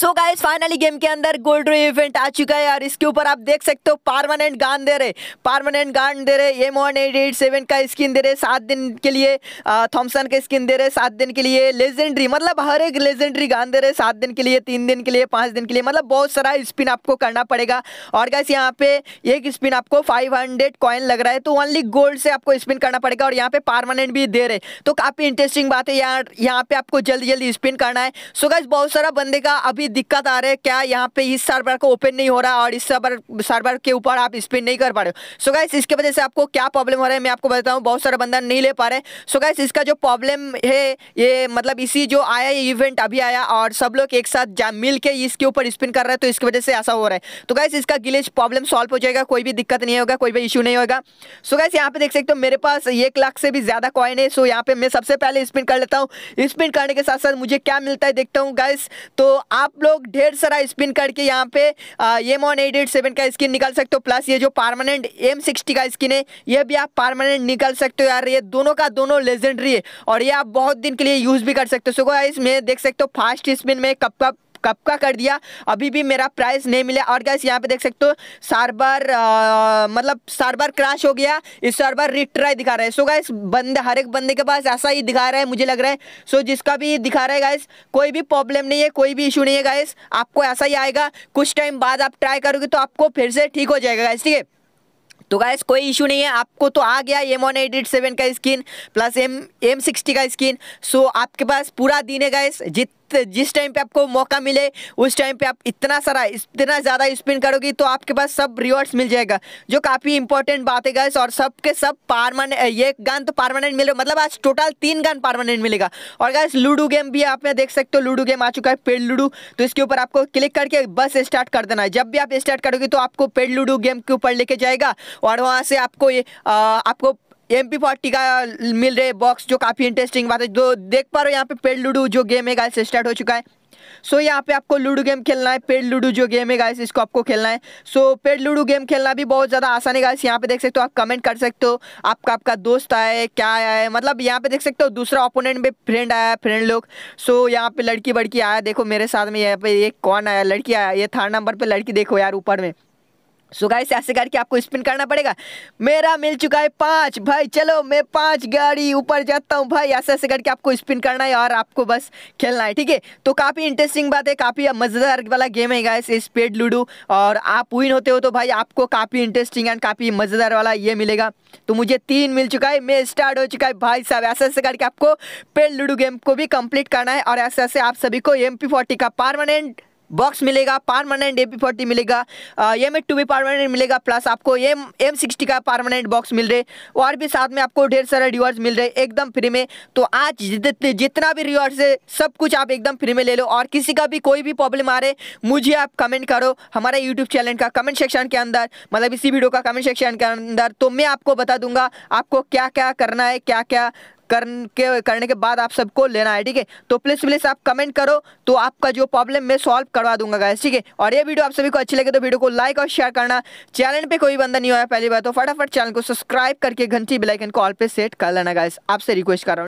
so guys finally game के अंदर gold रो event आ चुका है और इसके ऊपर आप देख सकते हो परमानेंट गान दे रहे परमानेंट गान दे रहे M one eight eight seven का स्किन दे रहे सात दिन के लिए थॉमसन का स्किन दे रहे सात दिन के लिए लेजेंड्री मतलब हर एक लेजेंड्री गान दे रहे सात दिन के लिए तीन दिन के लिए पाँच दिन के लिए मतलब बहुत सारा स्पिन आपको करना पड़ेगा और गाइस यहाँ पे एक स्पिन आपको फाइव हंड्रेड कॉइन लग रहा है तो ओनली गोल्ड से आपको स्पिन करना पड़ेगा और यहाँ पे परमानेंट भी दे रहे तो काफ़ी इंटरेस्टिंग बात है यार यहाँ पे आपको जल्दी जल्दी स्पिन करना है सो गाइस बहुत सारा बंदे का अभी की दिक्कत आ रही है क्या यहाँ पे इस सर्वर को ओपन नहीं हो रहा और इस सर्वर सर्वर के ऊपर आप स्पिन नहीं कर पा रहे हो सो गाइस इसके वजह से आपको क्या प्रॉब्लम हो रहा है मैं आपको बताता हूँ बहुत सारे बंदा नहीं ले पा रहे सो गाइस इसका जो प्रॉब्लम है ये मतलब इसी जो आया ये इवेंट अभी आया और सब लोग एक साथ जा मिल के इसके ऊपर स्पिन कर रहे हैं तो इसकी वजह से ऐसा हो रहा है तो गाइस इसका गिलेज प्रॉब्लम सॉल्व हो जाएगा कोई भी दिक्कत नहीं होगा कोई भी इशू नहीं होगा सो गाइस यहाँ पे देख सकते हो मेरे पास एक लाख से भी ज़्यादा कॉइन है सो यहाँ पे मैं सबसे पहले स्पिन कर लेता हूँ स्पिन करने के साथ साथ मुझे क्या मिलता है देखता हूँ गाइस तो आप आप लोग ढेर सारा स्पिन करके यहाँ पे M one eight eight seven का स्किन निकाल सकते हो प्लस ये जो परमानेंट एम सिक्सटी का स्किन है ये भी आप परमानेंट निकाल सकते हो यार ये दोनों का दोनों लेजेंडरी है और ये आप बहुत दिन के लिए यूज़ भी कर सकते हो सो गाइस मैं देख सकते हो फास्ट स्पिन में कप कब कब का कर दिया अभी भी मेरा प्राइस नहीं मिला और गैस यहाँ पे देख सकते हो सार्वर मतलब सार्वर क्रैश हो गया इस सार्वर रिट्राई दिखा रहा है सो गैस बंदे हर एक बंदे के पास ऐसा ही दिखा रहा है मुझे लग रहा है सो जिसका भी दिखा रहा है गैस कोई भी प्रॉब्लम नहीं है कोई भी इशू नहीं है गैस आपको ऐसा ही आएगा कुछ टाइम बाद आप ट्राई करोगे तो आपको फिर से ठीक हो जाएगा गैस ठीक है तो गाइस कोई इशू नहीं है आपको तो आ गया एम वन एट सेवन का skin plus M M sixty का स्किन सो आपके पास पूरा दिन है गाइस जित जिस टाइम पे आपको मौका मिले उस टाइम पे आप इतना सारा इतना ज़्यादा स्पिन करोगी तो आपके पास सब रिवॉर्ड्स मिल जाएगा जो काफ़ी इंपॉर्टेंट बात है गैस और सब के सब पारमानेंट ये गन तो पारमानेंट मिल मतलब आज टोटल तीन गन पारमानेंट मिलेगा और गैस लूडो गेम भी आप में देख सकते हो लूडो गेम आ चुका है पेड लूडो तो इसके ऊपर आपको क्लिक करके बस स्टार्ट कर देना है जब भी आप स्टार्ट करोगे तो आपको पेड लूडो गेम के ऊपर लेके जाएगा और वहाँ से आपको ये आपको एम पी फोर्टी का मिल रहे बॉक्स जो काफ़ी इंटरेस्टिंग बात है जो देख पा रहे हो यहाँ पे पेड लूडो जो गेम है गाइस स्टार्ट हो चुका है सो so, यहाँ पे आपको लूडो गेम खेलना है पेड लूडो जो गेम है गाइस इसको आपको खेलना है so so, paid ludo game खेलना भी बहुत ज़्यादा आसान है गाइस यहाँ पे देख सकते हो आप कमेंट कर सकते हो आपका आपका दोस्त आया है क्या आया है मतलब यहाँ पे देख सकते हो दूसरा ओपोनेंट में फ्रेंड आया है फ्रेंड लोग सो so, यहाँ पे लड़की बड़की आया देखो मेरे साथ में यहाँ पे ये कौन आया लड़की आया ये थर्ड नंबर पर लड़की देखो यार ऊपर में सो गाइस ऐसे करके आपको स्पिन करना पड़ेगा मेरा मिल चुका है पाँच भाई चलो मैं पाँच गाड़ी ऊपर जाता हूँ भाई ऐसे ऐसे करके आपको स्पिन करना है और आपको बस खेलना है ठीक है तो काफ़ी इंटरेस्टिंग बात है काफ़ी मज़ेदार वाला गेम है गाइस स्पेड लूडो और आप विन होते हो तो भाई आपको काफ़ी इंटरेस्टिंग एंड काफ़ी मज़ेदार वाला ये मिलेगा तो मुझे तीन मिल चुका है मैं स्टार्ट हो चुका है भाई साहब ऐसे ऐसे करके आपको पेड लूडो गेम को भी कंप्लीट करना है और ऐसे ऐसे आप सभी को एम का परमानेंट बॉक्स मिलेगा परमानेंट ए पी फोर्टी मिलेगा एम एट टू भी परमानेंट मिलेगा प्लस आपको एम एम सिक्सटी का परमानेंट बॉक्स मिल रहे और भी साथ में आपको ढेर सारा रिवार्ड्स मिल रहे एकदम फ्री में तो आज जितने जितना भी रिवॉर्ड्स है सब कुछ आप एकदम फ्री में ले लो और किसी का भी कोई भी प्रॉब्लम आ रहे मुझे आप कमेंट करो हमारे यूट्यूब चैनल का कमेंट सेक्शन के अंदर मतलब इसी वीडियो का कमेंट सेक्शन के अंदर तो मैं आपको बता दूंगा आपको क्या क्या करना है क्या क्या करने के करने के बाद आप सबको लेना है ठीक है तो प्लीज़ प्लीज़ आप कमेंट करो तो आपका जो प्रॉब्लम मैं सॉल्व करवा दूंगा गैस ठीक है और ये वीडियो आप सभी को अच्छी लगे तो वीडियो को लाइक और शेयर करना चैनल पर कोई बंदा नहीं हुआ पहली बार तो फटाफट चैनल को सब्सक्राइब करके घंटी बिलाइकन को ऑल पे सेट कर लेना गैस आपसे रिक्वेस्ट कर रहा हूँ